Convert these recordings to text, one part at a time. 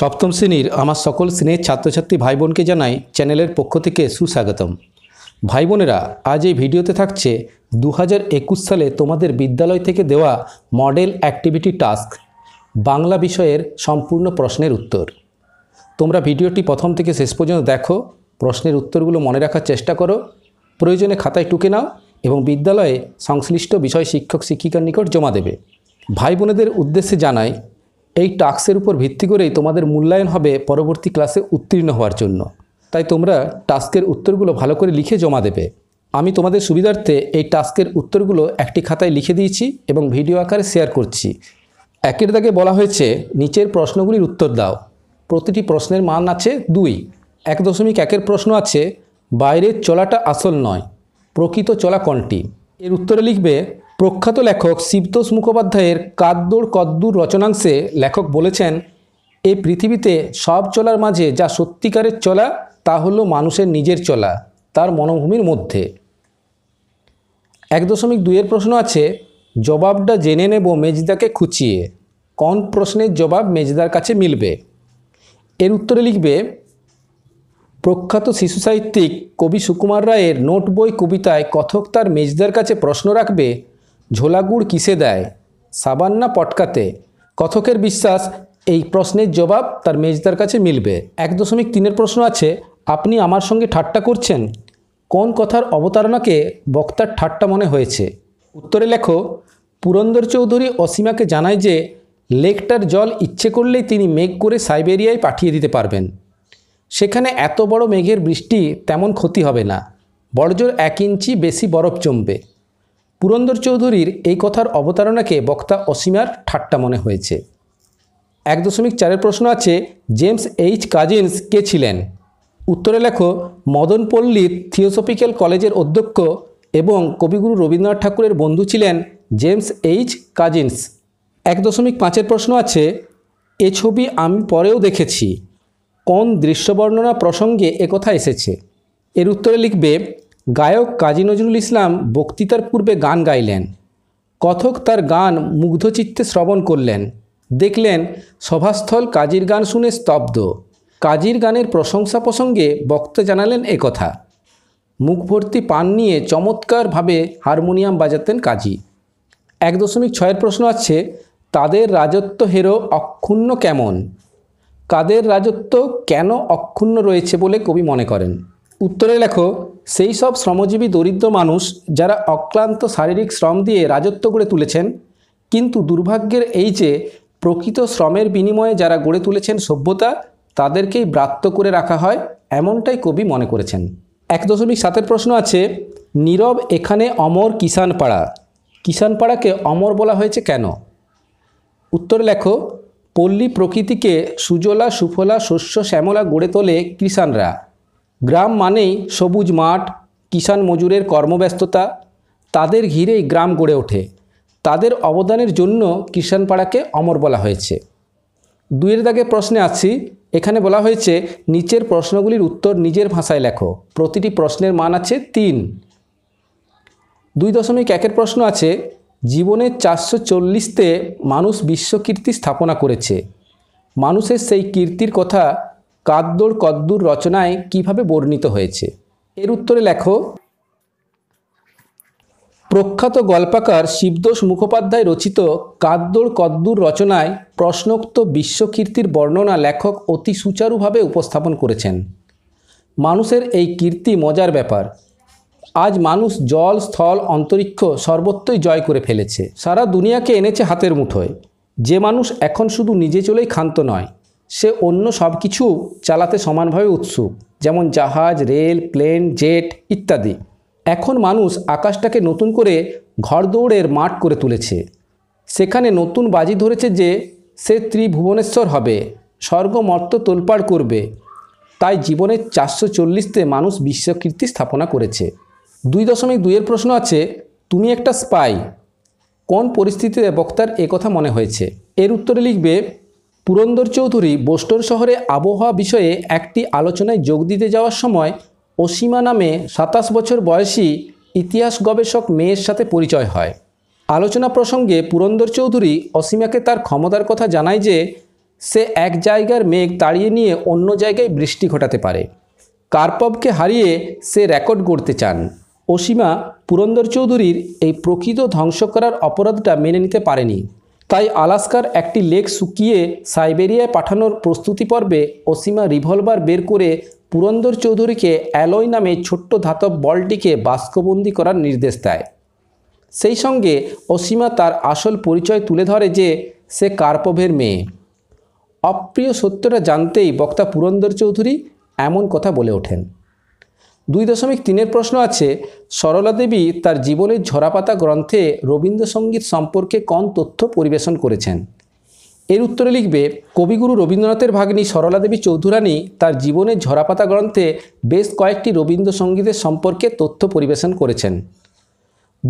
সপ্তম শ্রেণীর আমার সকল শ্রেণীর ছাত্রছাত্রী ভাই বোনকে জানাই চ্যানেলের পক্ষ থেকে সুস্বাগতম ভাই বোনেরা আজ এই ভিডিওতে থাকছে দু সালে তোমাদের বিদ্যালয় থেকে দেওয়া মডেল অ্যাক্টিভিটি টাস্ক বাংলা বিষয়ের সম্পূর্ণ প্রশ্নের উত্তর তোমরা ভিডিওটি প্রথম থেকে শেষ পর্যন্ত দেখো প্রশ্নের উত্তরগুলো মনে রাখার চেষ্টা করো প্রয়োজনে খাতায় টুকে নাও এবং বিদ্যালয়ে সংশ্লিষ্ট বিষয় শিক্ষক শিক্ষিকার নিকট জমা দেবে ভাই বোনেদের উদ্দেশ্যে জানায় এই টাস্কের উপর ভিত্তি করেই তোমাদের মূল্যায়ন হবে পরবর্তী ক্লাসে উত্তীর্ণ হওয়ার জন্য তাই তোমরা টাস্কের উত্তরগুলো ভালো করে লিখে জমা দেবে আমি তোমাদের সুবিধার্থে এই টাস্কের উত্তরগুলো একটি খাতায় লিখে দিয়েছি এবং ভিডিও আকারে শেয়ার করছি একের দাগে বলা হয়েছে নিচের প্রশ্নগুলির উত্তর দাও প্রতিটি প্রশ্নের মান আছে দুই এক দশমিক একের প্রশ্ন আছে বাইরের চলাটা আসল নয় প্রকৃত চলা কোনটি এর উত্তরে লিখবে প্রখ্যাত লেখক শিবতোষ মুখোপাধ্যায়ের কাদ্দোড় কদ্দুর রচনাংশে লেখক বলেছেন এ পৃথিবীতে সব চলার মাঝে যা সত্যিকারের চলা তা হলো মানুষের নিজের চলা তার মনোভূমির মধ্যে এক দশমিক দুইয়ের প্রশ্ন আছে জবাবটা জেনে নেব মেজদাকে খুঁচিয়ে কোন প্রশ্নের জবাব মেজদার কাছে মিলবে এর উত্তরে লিখবে প্রখ্যাত শিশু সাহিত্যিক কবি সুকুমার রায়ের নোট বই কবিতায় কথক তার মেজদার কাছে প্রশ্ন রাখবে ঝোলাগুড় কিসে দেয় সাবান না পটকাতে কথকের বিশ্বাস এই প্রশ্নের জবাব তার মেজদার কাছে মিলবে এক দশমিক তিনের প্রশ্ন আছে আপনি আমার সঙ্গে ঠাট্টা করছেন কোন কথার অবতারণাকে বক্তার ঠাট্টা মনে হয়েছে উত্তরে লেখো পুরন্দর চৌধুরী অসীমাকে জানায় যে লেকটার জল ইচ্ছে করলেই তিনি মেঘ করে সাইবেরিয়ায় পাঠিয়ে দিতে পারবেন সেখানে এত বড় মেঘের বৃষ্টি তেমন ক্ষতি হবে না বড়জোর এক ইঞ্চি বেশি বরফ জমবে পুরন্দর চৌধুরীর এই কথার অবতারণাকে বক্তা অসীমার ঠাট্টা মনে হয়েছে এক দশমিক চারের প্রশ্ন আছে জেমস এইচ কাজিন্স কে ছিলেন উত্তরে লেখো মদন পল্লীর থিওসফিক্যাল কলেজের অধ্যক্ষ এবং কবিগুরু রবীন্দ্রনাথ ঠাকুরের বন্ধু ছিলেন জেমস এইচ কাজিন্স এক দশমিক পাঁচের প্রশ্ন আছে এ ছবি আমি পরেও দেখেছি কোন দৃশ্যবর্ণনা প্রসঙ্গে একথা এসেছে এর উত্তরে লিখবে গায়ক কাজী নজরুল ইসলাম বক্তৃতার পূর্বে গান গাইলেন কথক তার গান মুগ্ধচিত্তে শ্রবণ করলেন দেখলেন সভাস্থল কাজীর গান শুনে স্তব্ধ কাজীর গানের প্রশংসা প্রসঙ্গে বক্তা জানালেন একথা মুখভর্তি পান নিয়ে চমৎকারভাবে হারমোনিয়াম বাজাতেন কাজী এক দশমিক ছয়ের প্রশ্ন আছে তাদের রাজত্ব হেরো অক্ষুণ্ণ কেমন কাদের রাজত্ব কেন অক্ষুণ্ণ রয়েছে বলে কবি মনে করেন উত্তরে লেখো সেই সব শ্রমজীবী দরিদ্র মানুষ যারা অক্লান্ত শারীরিক শ্রম দিয়ে রাজত্ব গড়ে তুলেছেন কিন্তু দুর্ভাগ্যের এই যে প্রকৃত শ্রমের বিনিময়ে যারা গড়ে তুলেছেন সভ্যতা তাদেরকেই ব্রাত্য করে রাখা হয় এমনটাই কবি মনে করেছেন এক দশমিক সাতের প্রশ্ন আছে নীরব এখানে অমর কিষান পাড়া কিষান পাড়াকে অমর বলা হয়েছে কেন উত্তর লেখো পল্লী প্রকৃতিকে সুজলা সুফলা শস্য শ্যামলা গড়ে তোলে কৃষাণরা গ্রাম মানেই সবুজ মাঠ কিষাণ মজুরের কর্মব্যস্ততা তাদের ঘিরেই গ্রাম গড়ে ওঠে তাদের অবদানের জন্য কিষাণপাড়াকে অমর বলা হয়েছে দুয়ের দাগে প্রশ্নে আছি এখানে বলা হয়েছে নিচের প্রশ্নগুলির উত্তর নিজের ভাষায় লেখো প্রতিটি প্রশ্নের মান আছে তিন দুই দশমিক একের প্রশ্ন আছে জীবনের চারশো চল্লিশতে মানুষ বিশ্বকীর্তি স্থাপনা করেছে মানুষের সেই কীর্তির কথা কাদ্দর কদ্দুর রচনায় কিভাবে বর্ণিত হয়েছে এর উত্তরে লেখো প্রখ্যাত গল্পাকার শিবদোষ মুখোপাধ্যায় রচিত কাদ্দর কদ্দুর রচনায় প্রশ্নোক্ত বিশ্বকীর্তির বর্ণনা লেখক অতি সুচারুভাবে উপস্থাপন করেছেন মানুষের এই কীর্তি মজার ব্যাপার আজ মানুষ জল স্থল অন্তরিক্ষ সর্বত্রই জয় করে ফেলেছে সারা দুনিয়াকে এনেছে হাতের মুঠোয় যে মানুষ এখন শুধু নিজে চলেই ক্ষান্ত নয় সে অন্য সব কিছু চালাতে সমানভাবে উৎসুক যেমন জাহাজ রেল প্লেন জেট ইত্যাদি এখন মানুষ আকাশটাকে নতুন করে ঘর দৌড়ের মাঠ করে তুলেছে সেখানে নতুন বাজি ধরেছে যে সে ত্রিভুবনেশ্বর হবে স্বর্গমর্ত তোলপাড় করবে তাই জীবনের চারশো চল্লিশতে মানুষ বিশ্বকীর্তি স্থাপনা করেছে দুই দশমিক দুইয়ের প্রশ্ন আছে তুমি একটা স্পাই কোন পরিস্থিতিতে বক্তার একথা মনে হয়েছে এর উত্তরে লিখবে পুরন্দর চৌধুরী বোস্টর শহরে আবহাওয়া বিষয়ে একটি আলোচনায় যোগ দিতে যাওয়ার সময় অসীমা নামে সাতাশ বছর বয়সী ইতিহাস গবেষক মেয়ের সাথে পরিচয় হয় আলোচনা প্রসঙ্গে পুরন্দর চৌধুরী অসীমাকে তার ক্ষমতার কথা জানায় যে সে এক জায়গার মেঘ তাড়িয়ে নিয়ে অন্য জায়গায় বৃষ্টি ঘটাতে পারে কার্পবকে হারিয়ে সে রেকর্ড করতে চান অসীমা পুরন্দর চৌধুরীর এই প্রকৃত ধ্বংস করার অপরাধটা মেনে নিতে পারেনি তাই আলাস্কার একটি লেক শুকিয়ে সাইবেরিয়ায় পাঠানোর প্রস্তুতি পর্বে অসীমা রিভলভার বের করে পুরন্দর চৌধুরীকে অ্যালয় নামে ছোট্ট ধাতব বলটিকে বাস্কবন্দি করার নির্দেশ দেয় সেই সঙ্গে অসীমা তার আসল পরিচয় তুলে ধরে যে সে কার্পভের মেয়ে অপ্রিয় সত্যটা জানতেই বক্তা পুরন্দর চৌধুরী এমন কথা বলে ওঠেন দুই দশমিক তিনের প্রশ্ন আছে সরলা দেবী তার জীবনের ঝরাপাতা গ্রন্থে রবীন্দ্রসঙ্গীত সম্পর্কে কোন তথ্য পরিবেশন করেছেন এর উত্তরে লিখবে কবিগুরু রবীন্দ্রনাথের ভাগ্নি সরলা দেবী চৌধুরানী তার জীবনের ঝরাপাতা গ্রন্থে বেশ কয়েকটি রবীন্দ্রসঙ্গীতের সম্পর্কে তথ্য পরিবেশন করেছেন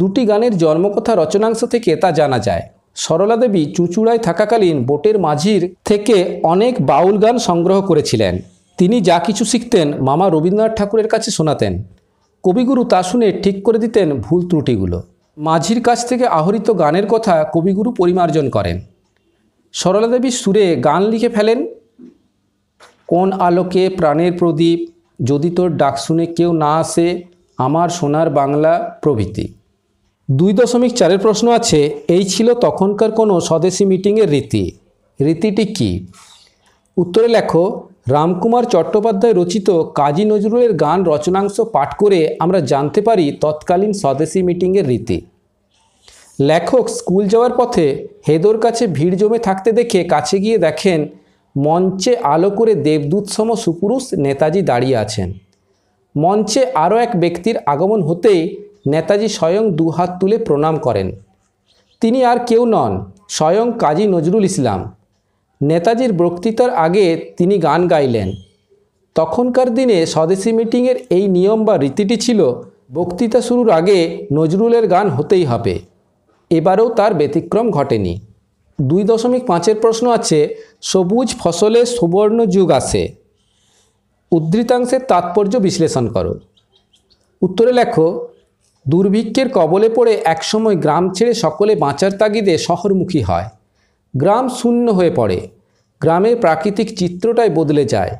দুটি গানের জন্মকথা রচনাংশ থেকে তা জানা যায় সরলা দেবী চুঁচুড়ায় থাকাকালীন বোটের মাঝির থেকে অনেক বাউল গান সংগ্রহ করেছিলেন তিনি যা কিছু শিখতেন মামা রবীন্দ্রনাথ ঠাকুরের কাছে শোনাতেন কবিগুরু তা শুনে ঠিক করে দিতেন ভুল ত্রুটিগুলো মাঝির কাছ থেকে আহরিত গানের কথা কবিগুরু পরিমার্জন করেন সরলাদেবীর সুরে গান লিখে ফেলেন কোন আলোকে প্রাণের প্রদীপ যদি তোর ডাক শুনে কেউ না আসে আমার সোনার বাংলা প্রভৃতি দুই দশমিক চারের প্রশ্ন আছে এই ছিল তখনকার কোনো স্বদেশি মিটিংয়ের রীতি রীতিটি কি উত্তরে লেখো রামকুমার চট্টোপাধ্যায় রচিত কাজী নজরুলের গান রচনাংশ পাঠ করে আমরা জানতে পারি তৎকালীন স্বদেশি মিটিংয়ের রীতি লেখক স্কুল যাওয়ার পথে হেদোর কাছে ভিড় জমে থাকতে দেখে কাছে গিয়ে দেখেন মঞ্চে আলো করে দেবদূতসম সুপুরুষ নেতাজি দাঁড়িয়ে আছেন মঞ্চে আরও এক ব্যক্তির আগমন হতেই নেতাজি স্বয়ং দুহাত তুলে প্রণাম করেন তিনি আর কেউ নন স্বয়ং কাজী নজরুল ইসলাম নেতাজির বক্তৃতার আগে তিনি গান গাইলেন তখনকার দিনে স্বদেশি মিটিংয়ের এই নিয়ম বা রীতিটি ছিল বক্তৃতা শুরুর আগে নজরুলের গান হতেই হবে এবারেও তার ব্যতিক্রম ঘটেনি দুই দশমিক পাঁচের প্রশ্ন আছে সবুজ ফসলে সুবর্ণ যুগ আসে উদ্ধৃতাংশের তাৎপর্য বিশ্লেষণ করো উত্তরে লেখো দুর্ভিক্ষের কবলে পড়ে একসময় গ্রাম ছেড়ে সকলে বাঁচার তাগিদে শহরমুখী হয় গ্রাম শূন্য হয়ে পড়ে গ্রামের প্রাকৃতিক চিত্রটাই বদলে যায়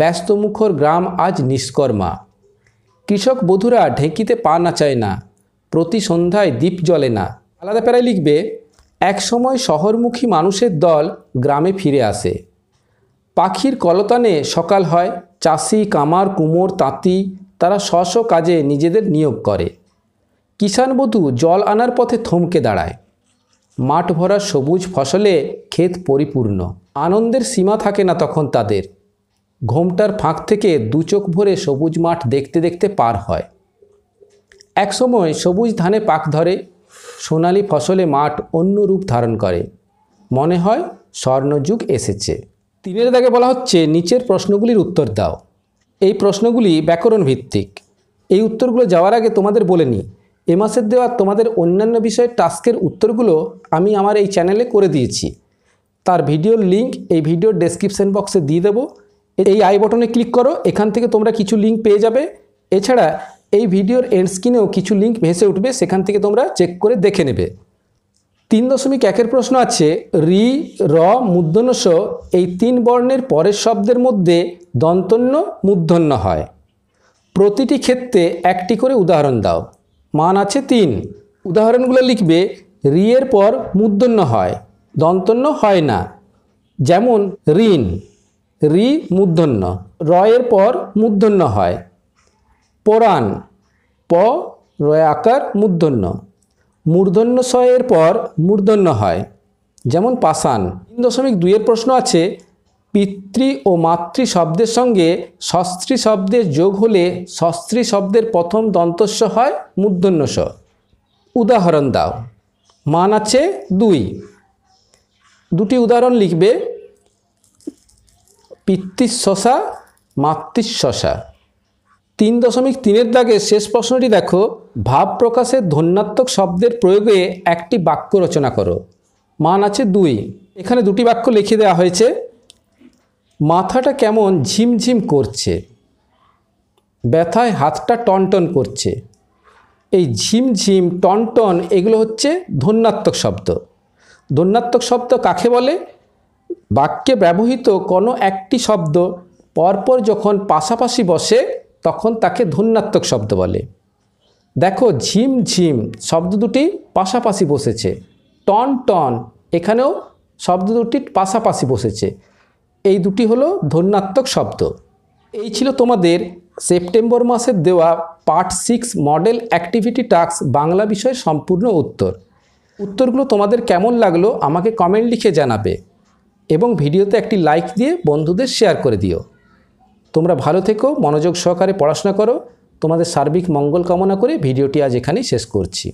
ব্যস্তমুখর গ্রাম আজ নিষ্কর্মা কৃষক বধুরা ঢেঁকিতে পা নাচায় না প্রতি সন্ধ্যায় দ্বীপ জ্বলে না আলাদা প্যারায় লিখবে একসময় শহরমুখী মানুষের দল গ্রামে ফিরে আসে পাখির কলতানে সকাল হয় চাষি কামার কুমোর তাঁতি তারা স্ব কাজে নিজেদের নিয়োগ করে কিষাণবধূ জল আনার পথে থমকে দাঁড়ায় মাঠ ভরা সবুজ ফসলে ক্ষেত পরিপূর্ণ আনন্দের সীমা থাকে না তখন তাদের ঘোমটার ফাঁক থেকে দুচোখ ভরে সবুজ মাঠ দেখতে দেখতে পার হয় একসময় সবুজ ধানে পাক ধরে সোনালি ফসলে মাঠ অন্য রূপ ধারণ করে মনে হয় স্বর্ণযুগ এসেছে তিনের দাগে বলা হচ্ছে নিচের প্রশ্নগুলির উত্তর দাও এই প্রশ্নগুলি ব্যাকরণ ভিত্তিক এই উত্তরগুলো যাওয়ার আগে তোমাদের বলে নিই এ মাসের দেওয়া তোমাদের অন্যান্য বিষয়ের টাস্কের উত্তরগুলো আমি আমার এই চ্যানেলে করে দিয়েছি তার ভিডিওর লিঙ্ক এই ভিডিওর ডেসক্রিপশন বক্সে দিয়ে দেবো এই আই বটনে ক্লিক করো এখান থেকে তোমরা কিছু লিঙ্ক পেয়ে যাবে এছাড়া এই ভিডিওর এন্ড স্ক্রিনেও কিছু লিঙ্ক ভেসে উঠবে সেখান থেকে তোমরা চেক করে দেখে নেবে তিন দশমিক একের প্রশ্ন আছে রি র মুদ্ধনস এই তিন বর্ণের পরের শব্দের মধ্যে দন্তন্য মূর্ধন্য হয় প্রতিটি ক্ষেত্রে একটি করে উদাহরণ দাও মান আছে তিন উদাহরণগুলো লিখবে রিয়ের পর মুদন্য হয় দন্তন্য হয় না যেমন ঋণ রি মূর্ধন্য রয়ের পর মূর্ধন্য হয় পরাণ প রয় আকার মূর্ধন্য মূর্ধন্য সয়ের পর মূর্ধন্য হয় যেমন পাষাণ তিন দশমিক দুইয়ের প্রশ্ন আছে পিতৃ ও মাতৃ শব্দের সঙ্গে সস্ত্রী শব্দের যোগ হলে সস্ত্রী শব্দের প্রথম দন্তস্য হয় মূর্ধন্যস উদাহরণ দাও মান আছে দুই দুটি উদাহরণ লিখবে পিতৃশ্বশা মাতৃশ্বশা তিন দশমিক তিনের দাগে শেষ প্রশ্নটি দেখো ভাব প্রকাশে ধন্যাত্মক শব্দের প্রয়োগে একটি বাক্য রচনা করো মান আছে দুই এখানে দুটি বাক্য লিখে দেওয়া হয়েছে মাথাটা কেমন ঝিমঝিম করছে ব্যথায় হাতটা টনটন করছে এই ঝিমঝিম টনটন এগুলো হচ্ছে ধন্যাত্মক শব্দ ধন্যাত্মক শব্দ কাকে বলে বাক্যে ব্যবহৃত কোনো একটি শব্দ পরপর যখন পাশাপাশি বসে তখন তাকে ধন্যাত্মক শব্দ বলে দেখো ঝিমঝিম শব্দ দুটি পাশাপাশি বসেছে টন টন এখানেও শব্দ দুটি পাশাপাশি বসেছে এই দুটি হলো ধন্যাত্মক শব্দ এই ছিল তোমাদের সেপ্টেম্বর মাসে দেওয়া part six model activity task Bangla বিষয়ের সম্পূর্ণ উত্তর উত্তরগুলো তোমাদের কেমন লাগলো আমাকে কমেন্ট লিখে জানাবে এবং ভিডিওতে একটি লাইক দিয়ে বন্ধুদের শেয়ার করে দিও তোমরা ভালো থেকো মনোযোগ সহকারে পড়াশোনা করো তোমাদের সার্বিক মঙ্গল কামনা করে ভিডিওটি আজ এখানেই শেষ করছি